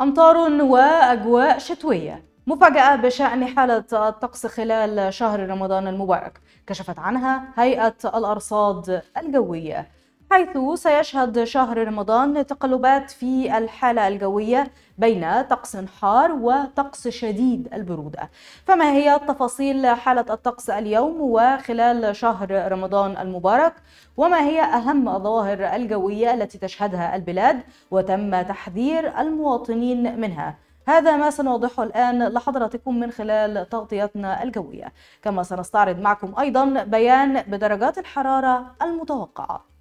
أمطار وأجواء شتوية مفاجأة بشأن حالة الطقس خلال شهر رمضان المبارك كشفت عنها هيئة الأرصاد الجوية حيث سيشهد شهر رمضان تقلبات في الحالة الجوية بين طقس حار وطقس شديد البرودة فما هي تفاصيل حالة الطقس اليوم وخلال شهر رمضان المبارك وما هي أهم الظواهر الجوية التي تشهدها البلاد وتم تحذير المواطنين منها هذا ما سنوضحه الآن لحضراتكم من خلال تغطيتنا الجوية كما سنستعرض معكم أيضا بيان بدرجات الحرارة المتوقعة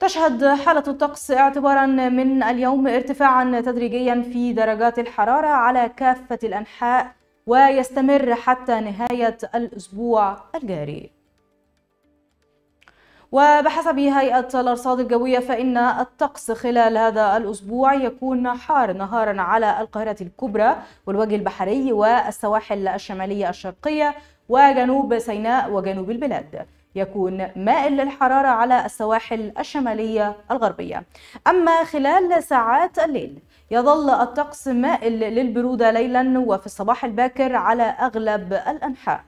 تشهد حالة الطقس اعتبارا من اليوم ارتفاعا تدريجيا في درجات الحرارة على كافة الأنحاء ويستمر حتى نهاية الأسبوع الجاري وبحسب هيئة الأرصاد الجوية فإن الطقس خلال هذا الأسبوع يكون حار نهارا على القاهرة الكبرى والوجه البحري والسواحل الشمالية الشرقية وجنوب سيناء وجنوب البلاد يكون مائل للحرارة على السواحل الشمالية الغربية أما خلال ساعات الليل يظل الطقس مائل للبرودة ليلا وفي الصباح الباكر على أغلب الأنحاء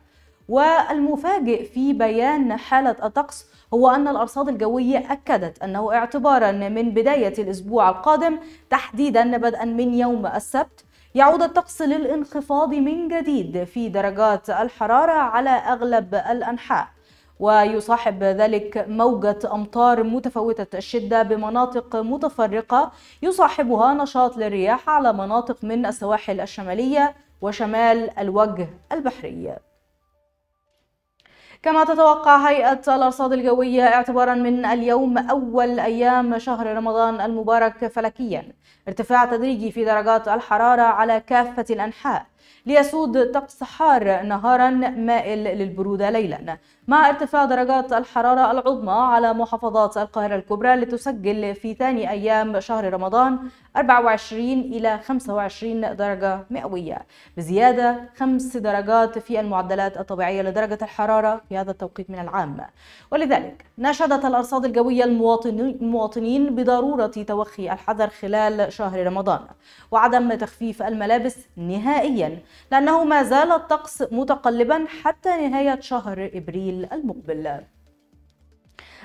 والمفاجئ في بيان حالة الطقس هو أن الأرصاد الجوية أكدت أنه اعتبارا من بداية الأسبوع القادم تحديدا بدءا من يوم السبت يعود الطقس للانخفاض من جديد في درجات الحرارة على أغلب الأنحاء ويصاحب ذلك موجة أمطار متفاوتة الشدة بمناطق متفرقة يصاحبها نشاط للرياح على مناطق من السواحل الشمالية وشمال الوجه البحري كما تتوقع هيئة الأرصاد الجوية اعتبارا من اليوم أول أيام شهر رمضان المبارك فلكيا ارتفاع تدريجي في درجات الحرارة على كافة الأنحاء ليسود طقس حار نهارا مائل للبرودة ليلا مع ارتفاع درجات الحرارة العظمى على محافظات القاهرة الكبرى لتسجل في ثاني أيام شهر رمضان 24 إلى 25 درجة مئوية بزيادة خمس درجات في المعدلات الطبيعية لدرجة الحرارة في هذا التوقيت من العام ولذلك ناشدت الأرصاد الجوية المواطنين بضرورة توخي الحذر خلال شهر رمضان وعدم تخفيف الملابس نهائيا لأنه ما زال الطقس متقلبا حتى نهاية شهر إبريل المقبل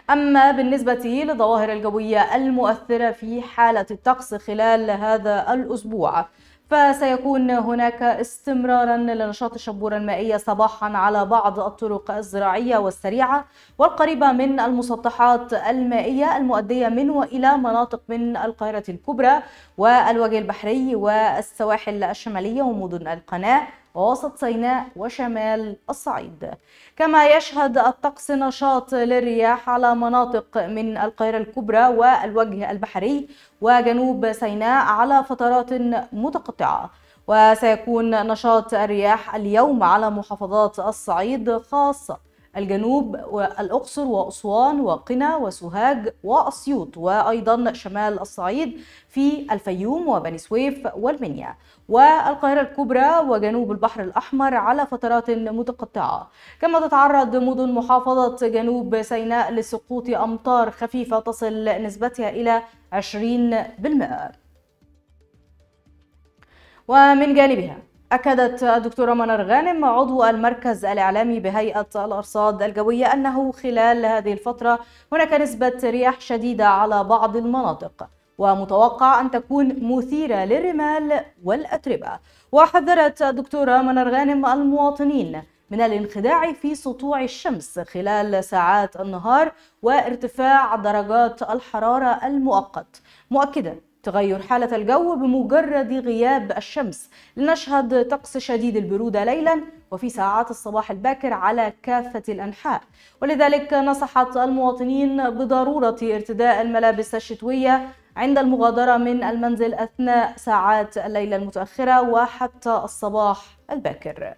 أما بالنسبة للظواهر الجوية المؤثرة في حالة الطقس خلال هذا الأسبوع فسيكون هناك استمرارا لنشاط الشبورة المائية صباحا على بعض الطرق الزراعية والسريعة والقريبة من المسطحات المائية المؤدية من وإلى مناطق من القاهرة الكبرى والوجه البحري والسواحل الشمالية ومدن القناة ووسط سيناء وشمال الصعيد كما يشهد الطقس نشاط للرياح على مناطق من القاهرة الكبرى والوجه البحري وجنوب سيناء على فترات متقطعة وسيكون نشاط الرياح اليوم على محافظات الصعيد خاصة الجنوب والأقصر وأسوان وقنا وسوهاج وأسيوط وأيضا شمال الصعيد في الفيوم وبني سويف والمنيا والقاهرة الكبرى وجنوب البحر الأحمر على فترات متقطعة كما تتعرض مدن محافظة جنوب سيناء لسقوط أمطار خفيفة تصل نسبتها إلى 20% ومن جانبها أكدت الدكتورة منار غانم عضو المركز الإعلامي بهيئة الأرصاد الجوية أنه خلال هذه الفترة هناك نسبة رياح شديدة على بعض المناطق ومتوقع أن تكون مثيرة للرمال والأتربة وحذرت الدكتورة منار غانم المواطنين من الانخداع في سطوع الشمس خلال ساعات النهار وارتفاع درجات الحرارة المؤقت مؤكدا تغير حالة الجو بمجرد غياب الشمس لنشهد طقس شديد البرودة ليلا وفي ساعات الصباح الباكر على كافة الأنحاء ولذلك نصحت المواطنين بضرورة ارتداء الملابس الشتوية عند المغادرة من المنزل أثناء ساعات الليلة المتأخرة وحتى الصباح الباكر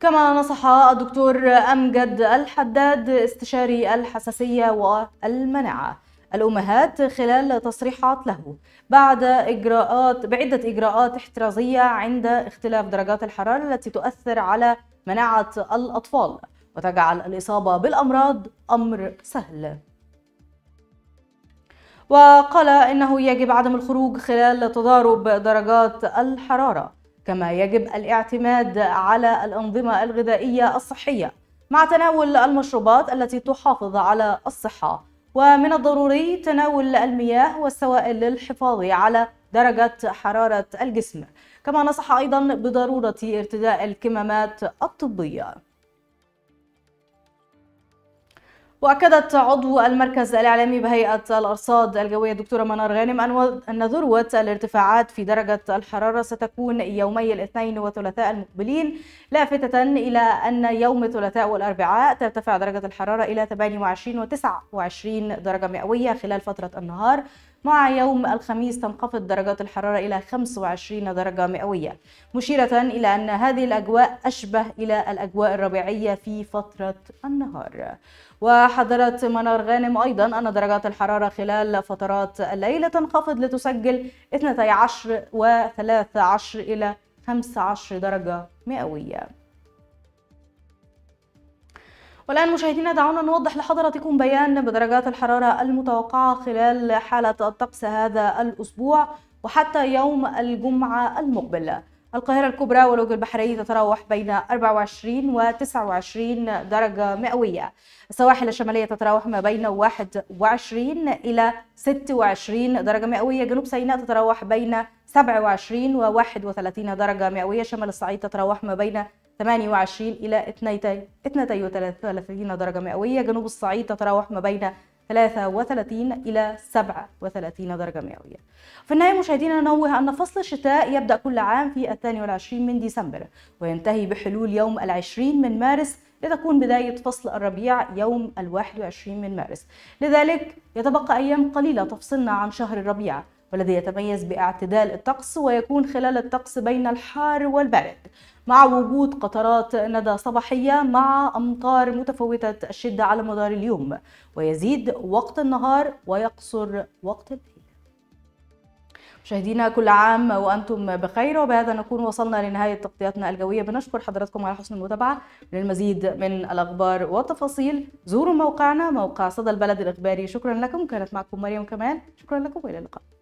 كما نصح الدكتور أمجد الحداد استشاري الحساسية والمناعة الأمهات خلال تصريحات له بعد إجراءات بعدة إجراءات احترازية عند اختلاف درجات الحرارة التي تؤثر على مناعة الأطفال وتجعل الإصابة بالأمراض أمر سهل وقال إنه يجب عدم الخروج خلال تضارب درجات الحرارة كما يجب الاعتماد على الأنظمة الغذائية الصحية مع تناول المشروبات التي تحافظ على الصحة ومن الضروري تناول المياه والسوائل للحفاظ على درجة حرارة الجسم كما نصح أيضا بضرورة ارتداء الكمامات الطبية وأكدت عضو المركز الإعلامي بهيئة الأرصاد الجوية الدكتورة منار غانم أن ذروة الارتفاعات في درجة الحرارة ستكون يومي الاثنين والثلاثاء المقبلين لافتة إلى أن يوم الثلاثاء والأربعاء ترتفع درجة الحرارة إلى 28 و 29 درجة مئوية خلال فترة النهار مع يوم الخميس تنخفض درجات الحرارة إلى 25 درجة مئوية مشيرة إلى أن هذه الأجواء أشبه إلى الأجواء الربيعية في فترة النهار وحضرت منار غانم أيضا أن درجات الحرارة خلال فترات الليل تنخفض لتسجل 12 و 13 إلى 15 درجة مئوية والآن مشاهدينا دعونا نوضح لحضراتكم بيان بدرجات الحرارة المتوقعة خلال حالة الطقس هذا الأسبوع وحتى يوم الجمعة المقبل القاهرة الكبرى والوجه البحري تتراوح بين 24 و 29 درجة مئوية السواحل الشمالية تتراوح ما بين 21 إلى 26 درجة مئوية جنوب سيناء تتراوح بين 27 و 31 درجة مئوية شمال الصعيد تتراوح ما بين 28 إلى 32 درجة مئوية جنوب الصعيد تتراوح ما بين 33 إلى 37 درجة مئوية في النهاية مشاهدينا ننوه أن فصل الشتاء يبدأ كل عام في 22 من ديسمبر وينتهي بحلول يوم العشرين من مارس لتكون بداية فصل الربيع يوم الواحد وعشرين من مارس لذلك يتبقى أيام قليلة تفصلنا عن شهر الربيع والذي يتميز باعتدال الطقس ويكون خلال الطقس بين الحار والبارد مع وجود قطرات ندى صباحية مع أمطار متفاوتة الشدة على مدار اليوم ويزيد وقت النهار ويقصر وقت الليل مشاهدينا كل عام وانتم بخير وبهذا نكون وصلنا لنهايه تغطياتنا الجويه بنشكر حضراتكم على حسن المتابعه للمزيد من الاخبار والتفاصيل زوروا موقعنا موقع صدى البلد الاخباري شكرا لكم كانت معكم مريم كمان شكرا لكم والى اللقاء